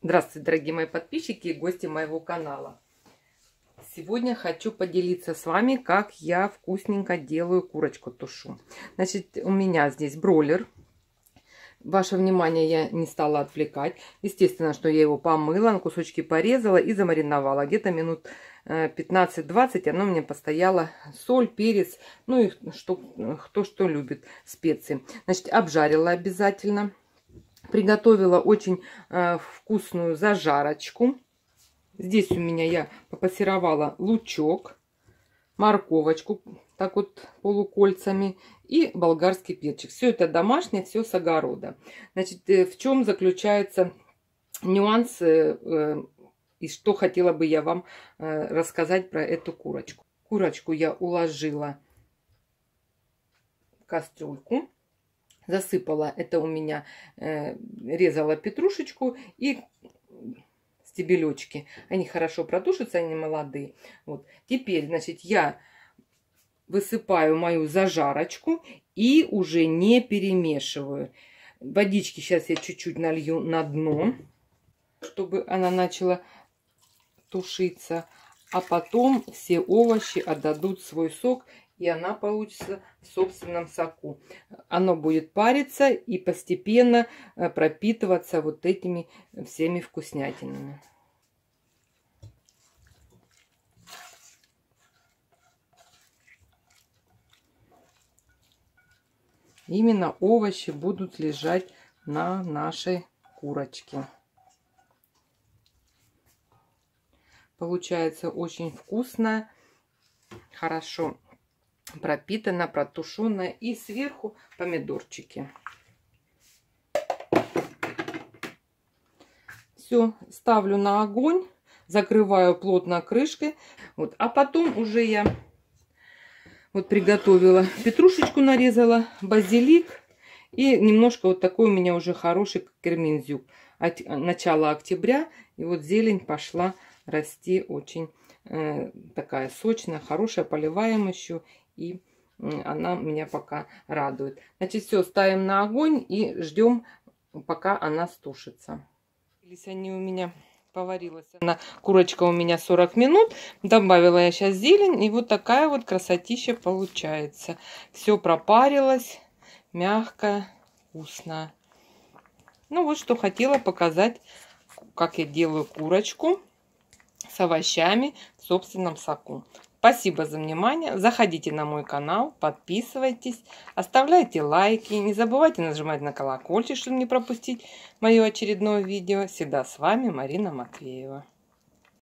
Здравствуйте, дорогие мои подписчики и гости моего канала. Сегодня хочу поделиться с вами, как я вкусненько делаю курочку тушу. Значит, у меня здесь бройлер. Ваше внимание я не стала отвлекать. Естественно, что я его помыла, на кусочки порезала и замариновала. Где-то минут 15-20 э, оно мне постояло. Соль, перец, ну и что, кто что любит, специи. Значит, обжарила обязательно. Обязательно Приготовила очень э, вкусную зажарочку. Здесь у меня я попассеровала лучок, морковочку, так вот полукольцами, и болгарский перчик. Все это домашнее, все с огорода. Значит, э, в чем заключается нюанс э, э, и что хотела бы я вам э, рассказать про эту курочку. Курочку я уложила в кастрюльку засыпала, это у меня э, резала петрушечку и стебелечки. Они хорошо продушатся, они молодые. Вот. Теперь, значит, я высыпаю мою зажарочку и уже не перемешиваю. Водички сейчас я чуть-чуть налью на дно, чтобы она начала тушиться. А потом все овощи отдадут свой сок и она получится в собственном соку. Оно будет париться и постепенно э, пропитываться вот этими всеми вкуснятинами. Именно овощи будут лежать на нашей курочке. Получается очень вкусно, хорошо пропитанная, протушенная. И сверху помидорчики. Все, ставлю на огонь, закрываю плотно крышкой. Вот, а потом уже я вот приготовила петрушечку нарезала, базилик и немножко вот такой у меня уже хороший керминзюк. От начала октября и вот зелень пошла расти очень э, такая сочная, хорошая, поливаем еще и она меня пока радует. Значит, все, ставим на огонь и ждем, пока она стушится. Они у меня поварилась она. Курочка у меня 40 минут. Добавила я сейчас зелень. И вот такая вот красотища получается. Все пропарилось. мягкое, вкусно. Ну вот что хотела показать, как я делаю курочку с овощами в собственном соку. Спасибо за внимание. Заходите на мой канал, подписывайтесь, оставляйте лайки. Не забывайте нажимать на колокольчик, чтобы не пропустить мое очередное видео. Всегда с вами Марина Матвеева.